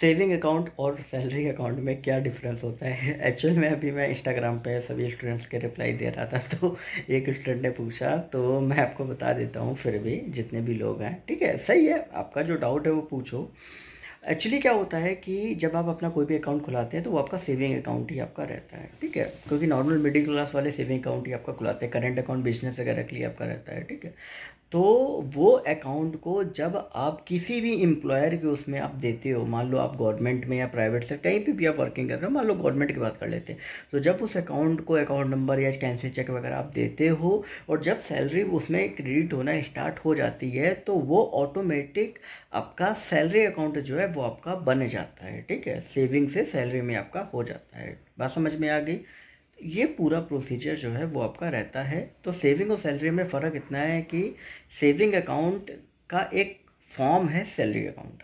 saving account और salary account में क्या डिफरेंस होता है एक्चुअल में अभी मैं इंस्टाग्राम पे सभी स्टूडेंट्स के रिप्लाई दे रहा था तो एक स्टूडेंट ने पूछा तो मैं आपको बता देता हूँ फिर भी जितने भी लोग हैं ठीक है सही है आपका जो डाउट है वो पूछो एक्चुअली क्या होता है कि जब आप अपना कोई भी अकाउंट खुलाते हैं तो वो आपका सेविंग अकाउंट ही आपका रहता है ठीक है क्योंकि नॉर्मल मिडिल क्लास वाले सेविंग अकाउंट ही आपका खुलाते हैं करंट अकाउंट बिजनेस वगैरह के लिए आपका रहता है ठीक है तो वो अकाउंट को जब आप किसी भी एम्प्लॉयर के उसमें आप देते हो मान लो आप गवर्नमेंट में या प्राइवेट से कहीं पे भी आप वर्किंग कर रहे हो मान लो गवर्नमेंट की बात कर लेते हैं तो जब उस अकाउंट को अकाउंट नंबर या कैंसिल चेक वगैरह आप देते हो और जब सैलरी उसमें क्रेडिट होना स्टार्ट हो जाती है तो वो ऑटोमेटिक आपका सैलरी अकाउंट जो है वो आपका बन जाता है ठीक है सेविंग से सैलरी में आपका हो जाता है बात समझ में आ गई ये पूरा प्रोसीजर जो है वो आपका रहता है तो सेविंग और सैलरी में फ़र्क इतना है कि सेविंग अकाउंट का एक फॉर्म है सैलरी अकाउंट